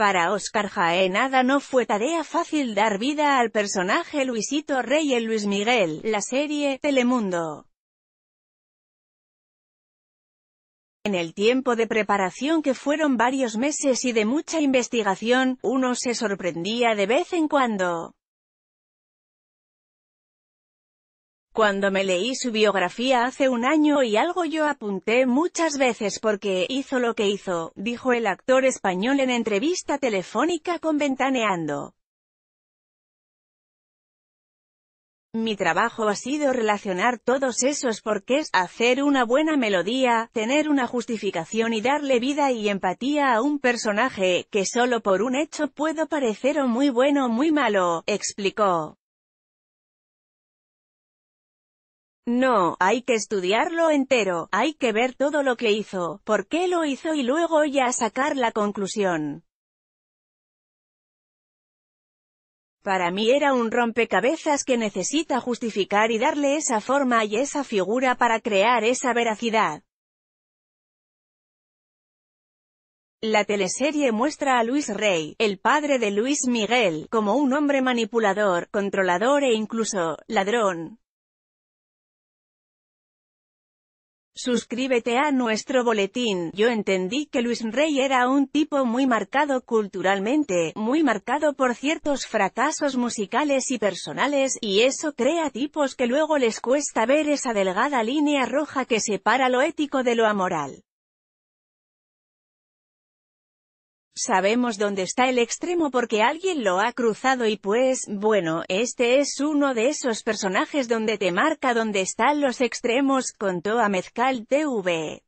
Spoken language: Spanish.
Para Oscar Jaenada no fue tarea fácil dar vida al personaje Luisito Rey en Luis Miguel, la serie, Telemundo. En el tiempo de preparación que fueron varios meses y de mucha investigación, uno se sorprendía de vez en cuando. Cuando me leí su biografía hace un año y algo yo apunté muchas veces porque hizo lo que hizo, dijo el actor español en entrevista telefónica con Ventaneando. Mi trabajo ha sido relacionar todos esos es hacer una buena melodía, tener una justificación y darle vida y empatía a un personaje, que solo por un hecho puedo parecer o muy bueno o muy malo, explicó. No, hay que estudiarlo entero, hay que ver todo lo que hizo, por qué lo hizo y luego ya sacar la conclusión. Para mí era un rompecabezas que necesita justificar y darle esa forma y esa figura para crear esa veracidad. La teleserie muestra a Luis Rey, el padre de Luis Miguel, como un hombre manipulador, controlador e incluso, ladrón. Suscríbete a nuestro boletín. Yo entendí que Luis Rey era un tipo muy marcado culturalmente, muy marcado por ciertos fracasos musicales y personales, y eso crea tipos que luego les cuesta ver esa delgada línea roja que separa lo ético de lo amoral. Sabemos dónde está el extremo porque alguien lo ha cruzado y pues, bueno, este es uno de esos personajes donde te marca dónde están los extremos, contó a Mezcal TV.